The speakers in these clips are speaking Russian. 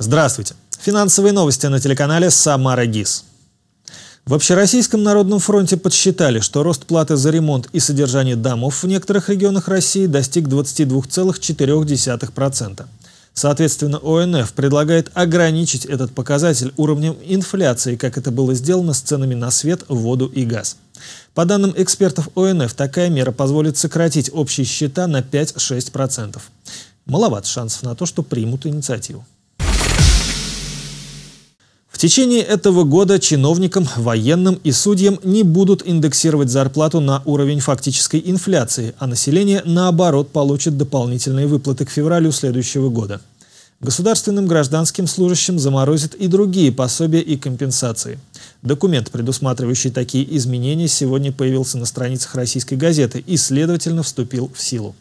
Здравствуйте. Финансовые новости на телеканале «Самара ГИС». В Общероссийском народном фронте подсчитали, что рост платы за ремонт и содержание домов в некоторых регионах России достиг 22,4%. Соответственно, ОНФ предлагает ограничить этот показатель уровнем инфляции, как это было сделано с ценами на свет, воду и газ. По данным экспертов ОНФ, такая мера позволит сократить общие счета на 5-6%. Маловат шансов на то, что примут инициативу течение этого года чиновникам, военным и судьям не будут индексировать зарплату на уровень фактической инфляции, а население, наоборот, получит дополнительные выплаты к февралю следующего года. Государственным гражданским служащим заморозят и другие пособия и компенсации. Документ, предусматривающий такие изменения, сегодня появился на страницах российской газеты и, следовательно, вступил в силу.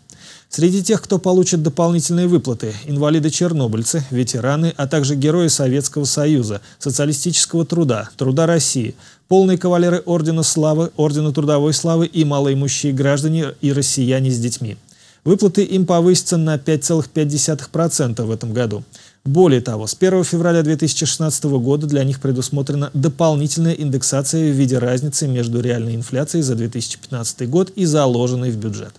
Среди тех, кто получит дополнительные выплаты – инвалиды-чернобыльцы, ветераны, а также герои Советского Союза, социалистического труда, труда России, полные кавалеры Ордена Славы, Ордена Трудовой Славы и малоимущие граждане и россияне с детьми. Выплаты им повысятся на 5,5% в этом году. Более того, с 1 февраля 2016 года для них предусмотрена дополнительная индексация в виде разницы между реальной инфляцией за 2015 год и заложенной в бюджет.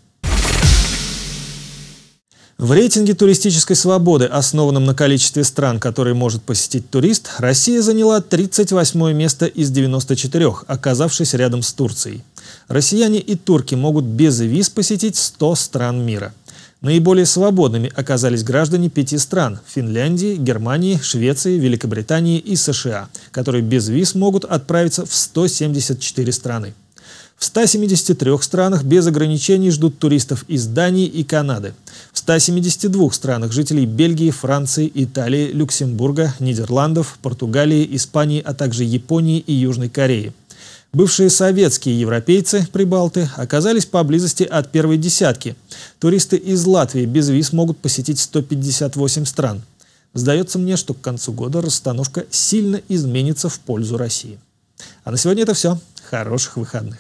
В рейтинге туристической свободы, основанном на количестве стран, которые может посетить турист, Россия заняла 38 место из 94, оказавшись рядом с Турцией. Россияне и турки могут без виз посетить 100 стран мира. Наиболее свободными оказались граждане пяти стран – Финляндии, Германии, Швеции, Великобритании и США, которые без виз могут отправиться в 174 страны. В 173 странах без ограничений ждут туристов из Дании и Канады. 172 странах жителей Бельгии, Франции, Италии, Люксембурга, Нидерландов, Португалии, Испании, а также Японии и Южной Кореи. Бывшие советские европейцы, прибалты, оказались поблизости от первой десятки. Туристы из Латвии без виз могут посетить 158 стран. Сдается мне, что к концу года расстановка сильно изменится в пользу России. А на сегодня это все. Хороших выходных.